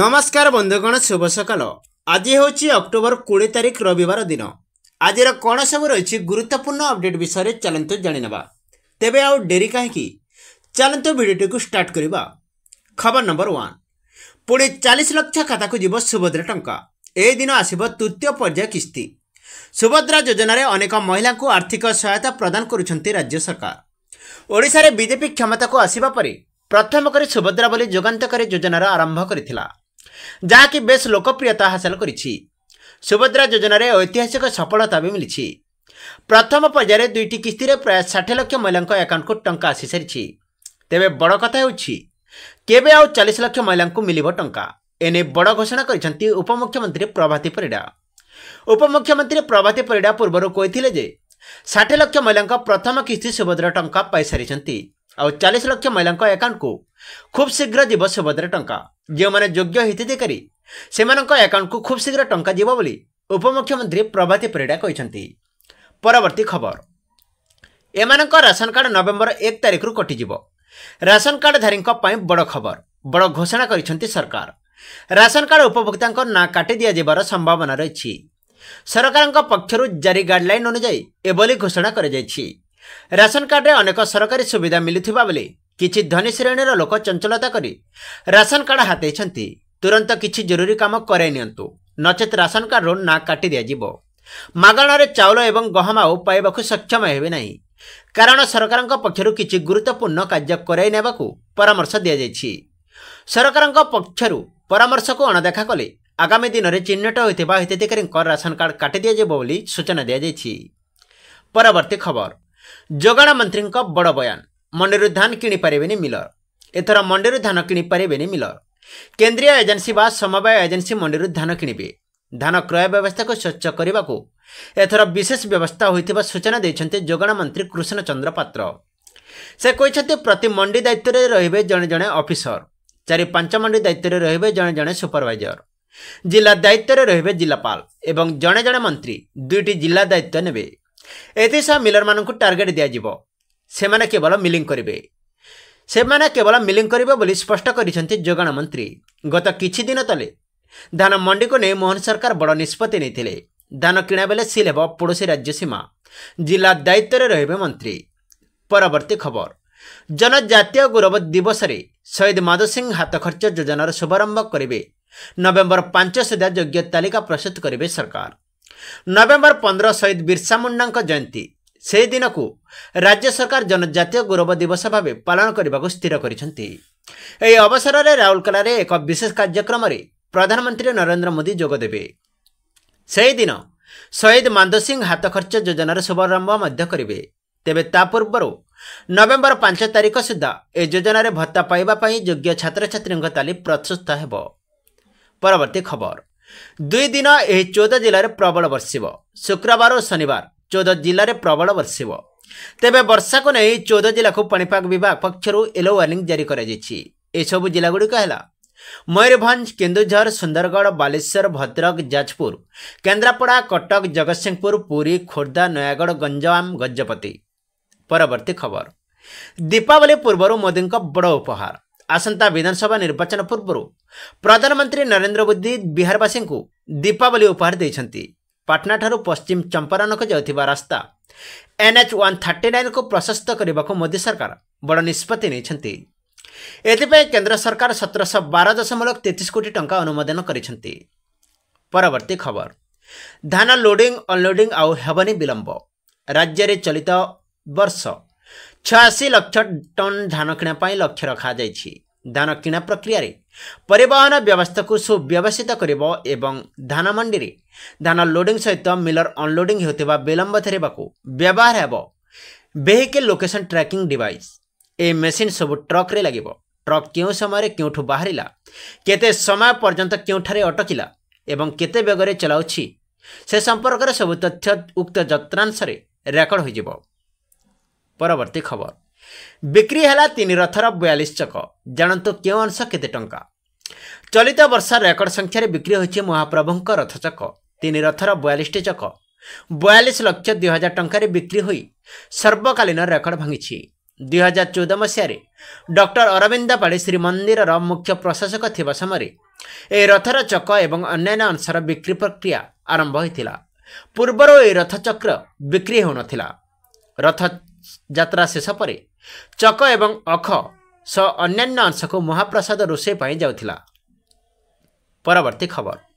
ନମସ୍କାର ବନ୍ଧୁଗଣ ଶୁଭ ସକାଳ ଆଜି ହେଉଛି ଅକ୍ଟୋବର କୋଡ଼ିଏ ତାରିଖ ରବିବାର ଦିନ ଆଜିର କ'ଣ ସବୁ ରହିଛି ଗୁରୁତ୍ୱପୂର୍ଣ୍ଣ ଅପଡ଼େଟ୍ ବିଷୟରେ ଚାଲନ୍ତୁ ଜାଣିନେବା ତେବେ ଆଉ ଡେରି କାହିଁକି ଚାଲନ୍ତୁ ଭିଡ଼ିଓଟିକୁ ଷ୍ଟାର୍ଟ କରିବା ଖବର ନମ୍ବର ୱାନ୍ ପୁଣି ଚାଳିଶ ଲକ୍ଷ ଖାତାକୁ ଯିବ ସୁଭଦ୍ରା ଟଙ୍କା ଏହି ଦିନ ଆସିବ ତୃତୀୟ ପର୍ଯ୍ୟାୟ କିସ୍ତି ସୁଭଦ୍ରା ଯୋଜନାରେ ଅନେକ ମହିଳାଙ୍କୁ ଆର୍ଥିକ ସହାୟତା ପ୍ରଦାନ କରୁଛନ୍ତି ରାଜ୍ୟ ସରକାର ଓଡ଼ିଶାରେ ବିଜେପି କ୍ଷମତାକୁ ଆସିବା ପରେ ପ୍ରଥମ କରି ସୁଭଦ୍ରା ବୋଲି ଯୁଗାନ୍ତକାରୀ ଯୋଜନାର ଆରମ୍ଭ କରିଥିଲା ଯାହାକି ବେଶ୍ ଲୋକପ୍ରିୟତା ହାସଲ କରିଛି ସୁଭଦ୍ରା ଯୋଜନାରେ ଐତିହାସିକ ସଫଳତା ବି ମିଳିଛି ପ୍ରଥମ ପର୍ଯ୍ୟାୟରେ ଦୁଇଟି କିସ୍ତିରେ ପ୍ରାୟ ଷାଠିଏ ଲକ୍ଷ ମହିଳାଙ୍କ ଆକାଉଣ୍ଟକୁ ଟଙ୍କା ଆସିସାରିଛି ତେବେ ବଡ଼ କଥା ହେଉଛି କେବେ ଆଉ ଚାଳିଶ ଲକ୍ଷ ମହିଳାଙ୍କୁ ମିଳିବ ଟଙ୍କା ଏନେଇ ବଡ଼ ଘୋଷଣା କରିଛନ୍ତି ଉପମୁଖ୍ୟମନ୍ତ୍ରୀ ପ୍ରଭାତୀ ପରିଡ଼ା ଉପମୁଖ୍ୟମନ୍ତ୍ରୀ ପ୍ରଭାତୀ ପରିଡ଼ା ପୂର୍ବରୁ କହିଥିଲେ ଯେ ଷାଠିଏ ଲକ୍ଷ ମହିଳାଙ୍କ ପ୍ରଥମ କିସ୍ତି ସୁଭଦ୍ରା ଟଙ୍କା ପାଇସାରିଛନ୍ତି ଆଉ ଚାଳିଶ ଲକ୍ଷ ମହିଳାଙ୍କ ଆକାଉଣ୍ଟକୁ ଖୁବ୍ ଶୀଘ୍ର ଯିବ ସୁଭଦ୍ରା ଟଙ୍କା ଯେଉଁମାନେ ଯୋଗ୍ୟ ହିତାଧିକାରୀ ସେମାନଙ୍କ ଆକାଉଣ୍ଟକୁ ଖୁବ୍ ଶୀଘ୍ର ଟଙ୍କା ଯିବ ବୋଲି ଉପମୁଖ୍ୟମନ୍ତ୍ରୀ ପ୍ରଭାତୀ ପରିଡ଼ା କହିଛନ୍ତି ପରବର୍ତ୍ତୀ ଖବର ଏମାନଙ୍କ ରାସନ କାର୍ଡ଼ ନଭେମ୍ବର ଏକ ତାରିଖରୁ କଟିଯିବ ରାସନ କାର୍ଡ଼ଧାରୀଙ୍କ ପାଇଁ ବଡ଼ ଖବର ବଡ଼ ଘୋଷଣା କରିଛନ୍ତି ସରକାର ରାସନ କାର୍ଡ଼ ଉପଭୋକ୍ତାଙ୍କ ନାଁ କାଟି ଦିଆଯିବାର ସମ୍ଭାବନା ରହିଛି ସରକାରଙ୍କ ପକ୍ଷରୁ ଜାରି ଗାଇଡ଼ଲାଇନ୍ ଅନୁଯାୟୀ ଏଭଳି ଘୋଷଣା କରାଯାଇଛି ରାସନ କାର୍ଡ଼ରେ ଅନେକ ସରକାରୀ ସୁବିଧା ମିଳୁଥିବା ବେଳେ କିଛି ଧନୀ ଶ୍ରେଣୀର ଲୋକ ଚଞ୍ଚଳତା କରି ରାସନ କାର୍ଡ଼ ହାତେଇଛନ୍ତି ତୁରନ୍ତ କିଛି ଜରୁରୀ କାମ କରାଇ ନିଅନ୍ତୁ ନଚେତ ରାସନ କାର୍ଡ଼ରୁ ନାଁ କାଟି ଦିଆଯିବ ମାଗଣାରେ ଚାଉଳ ଏବଂ ଗହମ ଆଉ ପାଇବାକୁ ସକ୍ଷମ ହେବେ ନାହିଁ କାରଣ ସରକାରଙ୍କ ପକ୍ଷରୁ କିଛି ଗୁରୁତ୍ୱପୂର୍ଣ୍ଣ କାର୍ଯ୍ୟ କରାଇ ନେବାକୁ ପରାମର୍ଶ ଦିଆଯାଇଛି ସରକାରଙ୍କ ପକ୍ଷରୁ ପରାମର୍ଶକୁ ଅଣଦେଖା କଲେ ଆଗାମୀ ଦିନରେ ଚିହ୍ନଟ ହୋଇଥିବା ହିତାଧିକାରୀଙ୍କ ରାସନ କାର୍ଡ଼ କାଟି ଦିଆଯିବ ବୋଲି ସୂଚନା ଦିଆଯାଇଛି ପରବର୍ତ୍ତୀ ଖବର ଯୋଗାଣ ମନ୍ତ୍ରୀଙ୍କ ବଡ଼ ବୟାନ ମଣ୍ଡିରୁ ଧାନ କିଣିପାରିବେନି ମିଲର ଏଥର ମଣ୍ଡିରୁ ଧାନ କିଣିପାରିବେନି ମିଲର କେନ୍ଦ୍ରୀୟ ଏଜେନ୍ସି ବା ସମବାୟ ଏଜେନ୍ସି ମଣ୍ଡିରୁ ଧାନ କିଣିବେ ଧାନ କ୍ରୟ ବ୍ୟବସ୍ଥାକୁ ସ୍ୱଚ୍ଛ କରିବାକୁ ଏଥର ବିଶେଷ ବ୍ୟବସ୍ଥା ହୋଇଥିବା ସୂଚନା ଦେଇଛନ୍ତି ଯୋଗାଣ ମନ୍ତ୍ରୀ କୃଷ୍ଣଚନ୍ଦ୍ର ପାତ୍ର ସେ କହିଛନ୍ତି ପ୍ରତି ମଣ୍ଡି ଦାୟିତ୍ୱରେ ରହିବେ ଜଣେ ଜଣେ ଅଫିସର ଚାରି ପାଞ୍ଚ ମଣ୍ଡି ଦାୟିତ୍ୱରେ ରହିବେ ଜଣେ ଜଣେ ସୁପରଭାଇଜର ଜିଲ୍ଲା ଦାୟିତ୍ୱରେ ରହିବେ ଜିଲ୍ଲାପାଳ ଏବଂ ଜଣେ ଜଣେ ମନ୍ତ୍ରୀ ଦୁଇଟି ଜିଲ୍ଲା ଦାୟିତ୍ୱ ନେବେ ଏଥିସହ ମିଲରମାନଙ୍କୁ ଟାର୍ଗେଟ୍ ଦିଆଯିବ ସେମାନେ କେବଳ ମିଲିଂ କରିବେ ସେମାନେ କେବଳ ମିଲିଂ କରିବେ ବୋଲି ସ୍ପଷ୍ଟ କରିଛନ୍ତି ଯୋଗାଣ ମନ୍ତ୍ରୀ ଗତ କିଛି ଦିନ ତଳେ ଧାନ ମଣ୍ଡିକୁ ନେଇ ମୋହନ ସରକାର ବଡ଼ ନିଷ୍ପତ୍ତି ନେଇଥିଲେ ଧାନ କିଣା ବେଳେ ସିଲ୍ ହେବ ପଡ଼ୋଶୀ ରାଜ୍ୟ ସୀମା ଜିଲ୍ଲା ଦାୟିତ୍ୱରେ ରହିବେ ମନ୍ତ୍ରୀ ପରବର୍ତ୍ତୀ ଖବର ଜନଜାତୀୟ ଗୌରବ ଦିବସରେ ଶହୀଦ ମାଧ ସିଂ ହାତ ଖର୍ଚ୍ଚ ଯୋଜନାର ଶୁଭାରମ୍ଭ କରିବେ ନଭେମ୍ବର ପାଞ୍ଚ ସୁଦ୍ଧା ଯୋଗ୍ୟ ତାଲିକା ପ୍ରସ୍ତୁତ କରିବେ ସରକାର ନଭେମ୍ବର ପନ୍ଦର ଶହୀଦ ବିର୍ସା ମୁଣ୍ଡାଙ୍କ ଜୟନ୍ତୀ ସେହି ଦିନକୁ ରାଜ୍ୟ ସରକାର ଜନଜାତୀୟ ଗୌରବ ଦିବସ ଭାବେ ପାଳନ କରିବାକୁ ସ୍ଥିର କରିଛନ୍ତି ଏହି ଅବସରରେ ରାଉରକେଲାରେ ଏକ ବିଶେଷ କାର୍ଯ୍ୟକ୍ରମରେ ପ୍ରଧାନମନ୍ତ୍ରୀ ନରେନ୍ଦ୍ର ମୋଦି ଯୋଗଦେବେ ସେହିଦିନ ଶହୀଦ ମାନ୍ଦ ସିଂ ହାତ ଖର୍ଚ୍ଚ ଯୋଜନାର ଶୁଭାରମ୍ଭ ମଧ୍ୟ କରିବେ ତେବେ ତା ପୂର୍ବରୁ ନଭେମ୍ବର ପାଞ୍ଚ ତାରିଖ ସୁଦ୍ଧା ଏ ଯୋଜନାରେ ଭତ୍ତା ପାଇବା ପାଇଁ ଯୋଗ୍ୟ ଛାତ୍ରଛାତ୍ରୀଙ୍କ ତାଲିମ ପ୍ରସ୍ତୁତ ହେବ ପରବର୍ତ୍ତୀ ଖବର ଦୁଇ ଦିନ ଏହି ଚଉଦ ଜିଲ୍ଲାରେ ପ୍ରବଳ ବର୍ଷିବ ଶୁକ୍ରବାର ଓ ଶନିବାର ଚଉଦ ଜିଲ୍ଲାରେ ପ୍ରବଳ ବର୍ଷିବ ତେବେ ବର୍ଷାକୁ ନେଇ ଚଉଦ ଜିଲ୍ଲାକୁ ପାଣିପାଗ ବିଭାଗ ପକ୍ଷରୁ ୟେଲୋ ୱାର୍ଣ୍ଣିଂ ଜାରି କରାଯାଇଛି ଏସବୁ ଜିଲ୍ଲାଗୁଡ଼ିକ ହେଲା ମୟୂରଭଞ୍ଜ କେନ୍ଦୁଝର ସୁନ୍ଦରଗଡ଼ ବାଲେଶ୍ୱର ଭଦ୍ରକ ଯାଜପୁର କେନ୍ଦ୍ରାପଡ଼ା କଟକ ଜଗତସିଂହପୁର ପୁରୀ ଖୋର୍ଦ୍ଧା ନୟାଗଡ଼ ଗଞ୍ଜାମ ଗଜପତି ପରବର୍ତ୍ତୀ ଖବର ଦୀପାବଳି ପୂର୍ବରୁ ମୋଦିଙ୍କ ବଡ଼ ଉପହାର आसता विधानसभा निर्वाचन पूर्व प्रधानमन्त्री नरेन्द्र मोदी बिहारवासीको दीपावली उपहार पाटनाठु पश्चिम चम्पार नकता एनएच वान थर्टिन नाइनको प्रशस्त गरेको मोदी सरकार बड निष्पत्ति नै एपि केन्द्र सरकार सत्रश बार दशमलव तेतिस को अनुमोदन खबर धान लोडिङ अनलोडिङ आउँदै विलम्ब राज्यले चलित बर्ष ଛୟାଅଶୀ ଲକ୍ଷ ଟନ୍ ଧାନ କିଣା ପାଇଁ ଲକ୍ଷ୍ୟ ରଖାଯାଇଛି ଧାନ କିଣା ପ୍ରକ୍ରିୟାରେ ପରିବହନ ବ୍ୟବସ୍ଥାକୁ ସୁବ୍ୟବସ୍ଥିତ କରିବ ଏବଂ ଧାନ ମଣ୍ଡିରେ ଧାନ ଲୋଡିଂ ସହିତ ମିଲର ଅନଲୋଡିଂ ହେଉଥିବା ବିଳମ୍ବ ଧରିବାକୁ ବ୍ୟବହାର ହେବ ଭେହିକିଲ୍ ଲୋକେସନ୍ ଟ୍ରାକିଂ ଡିଭାଇସ୍ ଏହି ମେସିନ୍ ସବୁ ଟ୍ରକ୍ରେ ଲାଗିବ ଟ୍ରକ୍ କେଉଁ ସମୟରେ କେଉଁଠୁ ବାହାରିଲା କେତେ ସମୟ ପର୍ଯ୍ୟନ୍ତ କେଉଁଠାରେ ଅଟକିଲା ଏବଂ କେତେ ବେଗରେ ଚଲାଉଛି ସେ ସମ୍ପର୍କରେ ସବୁ ତଥ୍ୟ ଉକ୍ତ ଯତ୍ରାଂଶରେ ରେକର୍ଡ଼ ହୋଇଯିବ ପରବର୍ତ୍ତୀ ଖବର ବିକ୍ରି ହେଲା ତିନି ରଥର ବୟାଲିଶ ଚକ ଜାଣନ୍ତୁ କେଉଁ ଅଂଶ କେତେ ଟଙ୍କା ଚଳିତ ବର୍ଷ ରେକର୍ଡ ସଂଖ୍ୟାରେ ବିକ୍ରି ହୋଇଛି ମହାପ୍ରଭୁଙ୍କ ରଥଚକ ତିନି ରଥର ବୟାଲିଶଟି ଚକ ବୟାଲିଶ ଲକ୍ଷ ଦୁଇ ହଜାର ଟଙ୍କାରେ ବିକ୍ରି ହୋଇ ସର୍ବକାଳୀନ ରେକର୍ଡ ଭାଙ୍ଗିଛି ଦୁଇହଜାର ଚଉଦ ମସିହାରେ ଡକ୍ଟର ଅରବିନ୍ଦ ପାଢ଼ୀ ଶ୍ରୀମନ୍ଦିରର ମୁଖ୍ୟ ପ୍ରଶାସକ ଥିବା ସମୟରେ ଏହି ରଥର ଚକ ଏବଂ ଅନ୍ୟାନ୍ୟ ଅଂଶର ବିକ୍ରି ପ୍ରକ୍ରିୟା ଆରମ୍ଭ ହୋଇଥିଲା ପୂର୍ବରୁ ଏହି ରଥଚକ୍ର ବିକ୍ରି ହେଉନଥିଲା ରଥ जात्रा शेष परे चक एवं अख सह अन्यान्य अंश महाप्रसाद रुसे पाई जाउथिला परवर्ती खबर